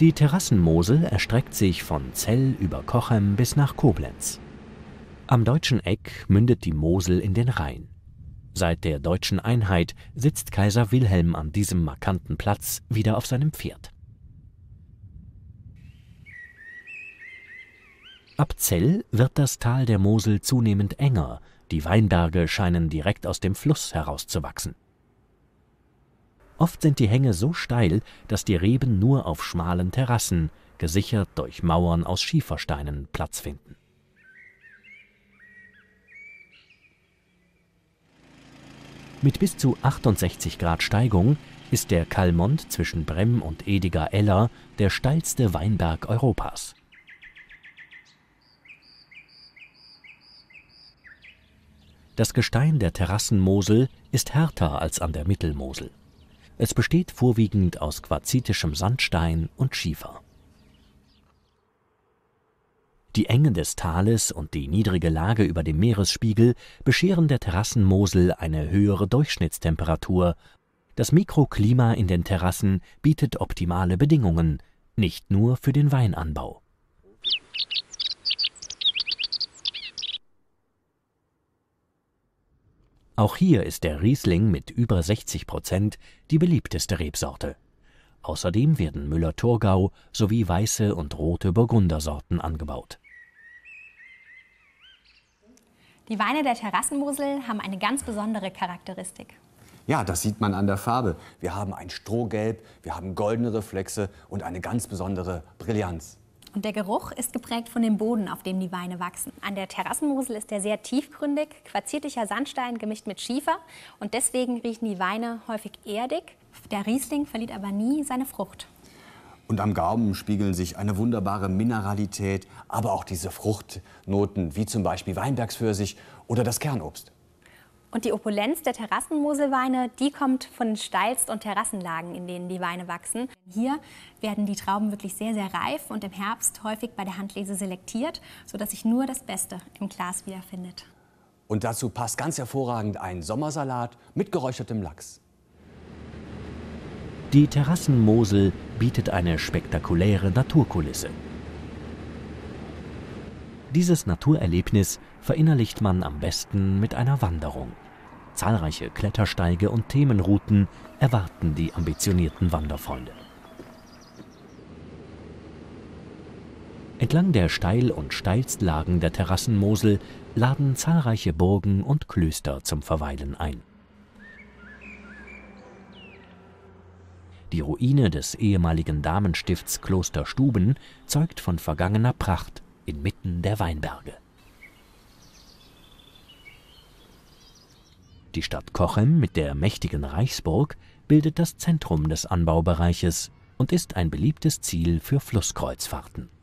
Die Terrassenmosel erstreckt sich von Zell über Cochem bis nach Koblenz. Am deutschen Eck mündet die Mosel in den Rhein. Seit der deutschen Einheit sitzt Kaiser Wilhelm an diesem markanten Platz wieder auf seinem Pferd. Ab Zell wird das Tal der Mosel zunehmend enger, die Weinberge scheinen direkt aus dem Fluss herauszuwachsen. Oft sind die Hänge so steil, dass die Reben nur auf schmalen Terrassen, gesichert durch Mauern aus Schiefersteinen, Platz finden. Mit bis zu 68 Grad Steigung ist der Kalmont zwischen Brem und Ediger Eller der steilste Weinberg Europas. Das Gestein der Terrassenmosel ist härter als an der Mittelmosel. Es besteht vorwiegend aus quarzitischem Sandstein und Schiefer. Die Enge des Tales und die niedrige Lage über dem Meeresspiegel bescheren der Terrassenmosel eine höhere Durchschnittstemperatur. Das Mikroklima in den Terrassen bietet optimale Bedingungen, nicht nur für den Weinanbau. Auch hier ist der Riesling mit über 60 Prozent die beliebteste Rebsorte. Außerdem werden Müller-Thurgau sowie weiße und rote Burgundersorten angebaut. Die Weine der Terrassenmosel haben eine ganz besondere Charakteristik. Ja, das sieht man an der Farbe. Wir haben ein Strohgelb, wir haben goldene Reflexe und eine ganz besondere Brillanz. Und der Geruch ist geprägt von dem Boden, auf dem die Weine wachsen. An der Terrassenmosel ist er sehr tiefgründig, quarzierlicher Sandstein gemischt mit Schiefer. Und deswegen riechen die Weine häufig erdig. Der Riesling verliert aber nie seine Frucht. Und am Gaumen spiegeln sich eine wunderbare Mineralität, aber auch diese Fruchtnoten, wie zum Beispiel Weinbergsfürsich oder das Kernobst. Und die Opulenz der Terrassenmoselweine, die kommt von den Steilst- und Terrassenlagen, in denen die Weine wachsen. Hier werden die Trauben wirklich sehr, sehr reif und im Herbst häufig bei der Handlese selektiert, sodass sich nur das Beste im Glas wiederfindet. Und dazu passt ganz hervorragend ein Sommersalat mit geräuchertem Lachs. Die Terrassenmosel bietet eine spektakuläre Naturkulisse. Dieses Naturerlebnis verinnerlicht man am besten mit einer Wanderung. Zahlreiche Klettersteige und Themenrouten erwarten die ambitionierten Wanderfreunde. Entlang der Steil- und Steilstlagen der Terrassenmosel laden zahlreiche Burgen und Klöster zum Verweilen ein. Die Ruine des ehemaligen Damenstifts Kloster Stuben zeugt von vergangener Pracht inmitten der Weinberge. Die Stadt Cochem mit der mächtigen Reichsburg bildet das Zentrum des Anbaubereiches und ist ein beliebtes Ziel für Flusskreuzfahrten.